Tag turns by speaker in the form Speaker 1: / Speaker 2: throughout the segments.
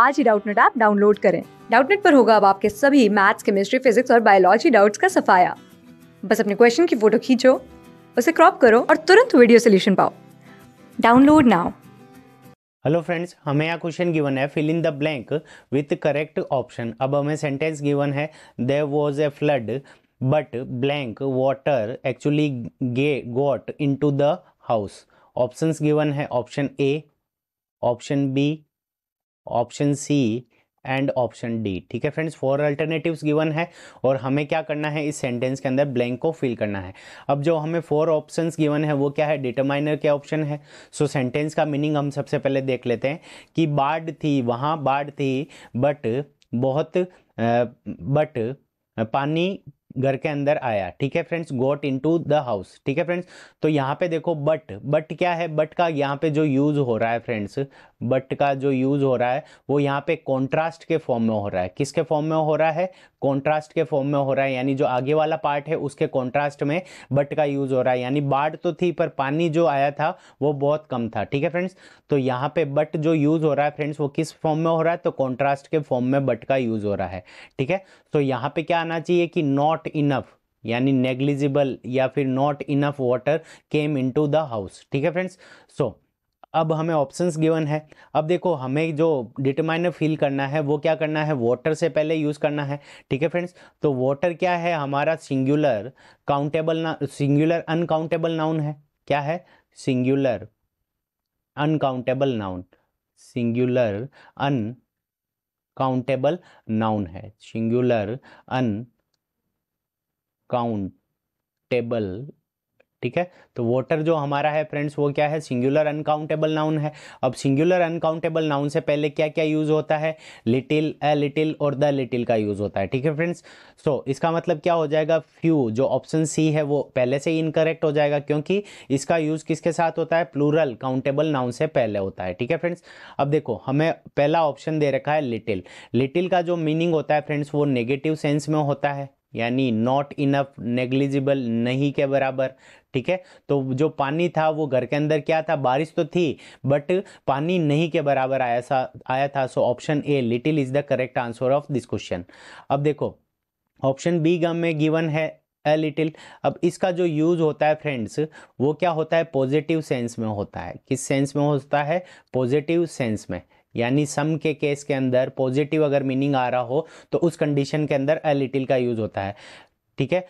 Speaker 1: आज ही Doubtnut app download करें डाउटनेट पर होगा अब आपके सभी मैथ्स केमिस्ट्री फिजिक्स और बायोलॉजी डाउट्स का सफाया बस अपने क्वेश्चन की फोटो खींचो उसे क्रॉप करो और तुरंत वीडियो सोल्यूशन पाओ डाउनलोड नाउ हेलो फ्रेंड्स हमें यहाँ क्वेश्चन गिवन है fill in the blank with correct option अब हमें सेंटेंस गिवन है there was a flood but blank water actually गे got in to the house option given है option A option B option C and option D ठीक है friends four alternatives given है और हमें क्या करना है इस सेंटेंस के अंदर ब्लैंक को फिल करना है अब जो हमें फोर ऑप्शंस गिवन है वो क्या है डिटरमाइनर के ऑप्शन है सो so, सेंटेंस का मीनिंग हम सबसे पहले देख लेते हैं कि बाढ़ थी वहाँ बाढ़ थी बट बहुत बट पानी घर के अंदर आया ठीक है friends got in to the house ठीक है फ्रेंड्स तो यहाँ पे देखो बट बट क्या है बट का यहाँ पे जो यूज़ हो रहा है फ्रेंड्स बट का जो यूज़ हो रहा है वो यहाँ पे कॉन्ट्रास्ट के फॉर्म में हो रहा है किसके फॉर्म में हो रहा है कॉन्ट्रास्ट के फॉर्म में हो रहा है यानी जो आगे वाला पार्ट है उसके कॉन्ट्रास्ट में बट का यूज़ हो रहा है यानी बाढ़ तो थी पर पानी जो आया था वो बहुत कम था ठीक है फ्रेंड्स तो यहाँ पे बट जो यूज़ हो रहा है फ्रेंड्स वो किस फॉर्म में हो रहा है तो कॉन्ट्रास्ट के फॉर्म में बट का यूज़ हो रहा है ठीक है तो यहाँ पे क्या आना चाहिए कि नॉट इनफ यानी नेग्लिजिबल या फिर not enough water came into the house ठीक है फ्रेंड्स सो अब हमें ऑप्शंस गिवन है अब देखो हमें जो डिटरमाइनर फील करना है वो क्या करना है वाटर से पहले यूज़ करना है ठीक है फ्रेंड्स तो वाटर क्या है हमारा सिंगुलर काउंटेबल ना सिंगुलर अनकाउंटेबल नाउन है क्या है singular uncountable noun singular uncountable noun है सिंगुलर अन काउंटेबल ठीक है तो वोटर जो हमारा है फ्रेंड्स वो क्या है सिंगुलर अनकाउंटेबल नाउन है अब सिंगुलर अनकाउंटेबल नाउन से पहले क्या क्या यूज़ होता है लिटिल ए लिटिल और द लिटिल का यूज़ होता है ठीक है फ्रेंड्स सो so, इसका मतलब क्या हो जाएगा फ्यू जो ऑप्शन सी है वो पहले से ही इनकरेक्ट हो जाएगा क्योंकि इसका यूज़ किसके साथ होता है प्लूरल काउंटेबल नाउन से पहले होता है ठीक है फ्रेंड्स अब देखो हमें पहला ऑप्शन दे रखा है लिटिल लिटिल का जो मीनिंग होता है फ्रेंड्स वो नेगेटिव सेंस में होता है यानी नॉट इनफ नेग्लिजिबल नहीं के बराबर ठीक है तो जो पानी था वो घर के अंदर क्या था बारिश तो थी बट पानी नहीं के बराबर आया सा आया था so option A little is the correct answer of this question अब देखो ऑप्शन बी गम में गिवन है अ लिटिल अब इसका जो यूज़ होता है फ्रेंड्स वो क्या होता है पॉजिटिव सेंस में होता है किस सेंस में होता है पॉजिटिव सेंस में यानी सम के केस के अंदर पॉजिटिव अगर मीनिंग आ रहा हो तो उस कंडीशन के अंदर अ लिटिल का यूज़ होता है ठीक है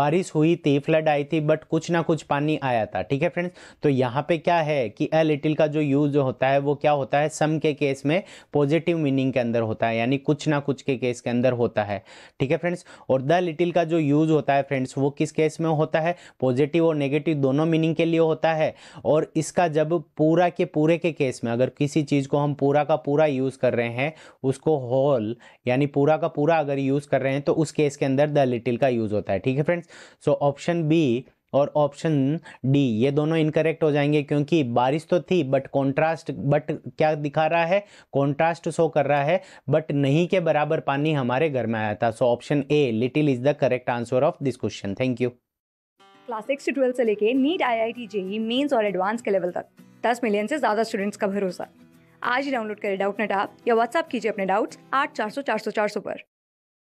Speaker 1: बारिश हुई थी फ्लड आई थी बट कुछ ना कुछ पानी आया था ठीक है फ्रेंड्स तो यहाँ पे क्या है कि अ लिटिल का जो यूज होता है वो क्या होता है सम के केस में पॉजिटिव मीनिंग के अंदर होता है यानी कुछ ना कुछ के केस के अंदर होता है ठीक है फ्रेंड्स और द लिटिल का जो यूज होता है फ्रेंड्स वो किस केस में होता है पॉजिटिव और नेगेटिव दोनों मीनिंग के लिए होता है और इसका जब पूरा के पूरे के केस में अगर किसी चीज़ को हम पूरा का पूरा यूज़ कर रहे हैं उसको होल यानी पूरा का पूरा अगर यूज़ कर रहे हैं तो उस केस के अंदर द लिटिल का यूज यूज होता है ठीक है फ्रेंड्स सो ऑप्शन बी और ऑप्शन डी ये दोनों इनकरेक्ट हो जाएंगे क्योंकि बारिश तो थी बट कॉन्ट्रास्ट बट क्या दिखा रहा है कॉन्ट्रास्ट शो कर रहा है बट नहीं के बराबर पानी हमारे घर में आया था so option A little is the correct answer of this question thank you class six से ट्वेल्थ से लेके NEET I I T JEE mains और एडवांस के लेवल तक दस मिलियन से ज़्यादा स्टूडेंट्स का भरोसा आज ही डाउनलोड करें डाउट नेट आप या व्हाट्सअप कीजिए अपने डाउट्स आठ चार सौ चार सौ चार सौ पर